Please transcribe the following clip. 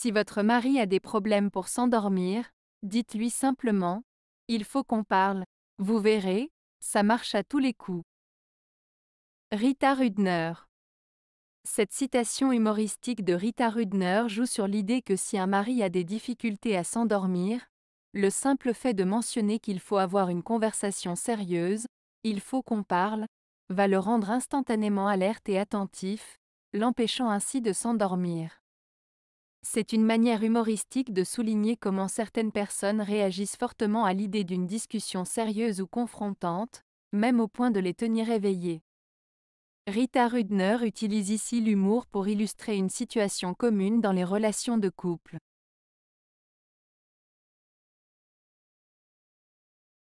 Si votre mari a des problèmes pour s'endormir, dites-lui simplement ⁇ Il faut qu'on parle ⁇ Vous verrez, ça marche à tous les coups. Rita Rudner Cette citation humoristique de Rita Rudner joue sur l'idée que si un mari a des difficultés à s'endormir, le simple fait de mentionner qu'il faut avoir une conversation sérieuse, il faut qu'on parle, va le rendre instantanément alerte et attentif, l'empêchant ainsi de s'endormir. C'est une manière humoristique de souligner comment certaines personnes réagissent fortement à l'idée d'une discussion sérieuse ou confrontante, même au point de les tenir éveillées. Rita Rudner utilise ici l'humour pour illustrer une situation commune dans les relations de couple.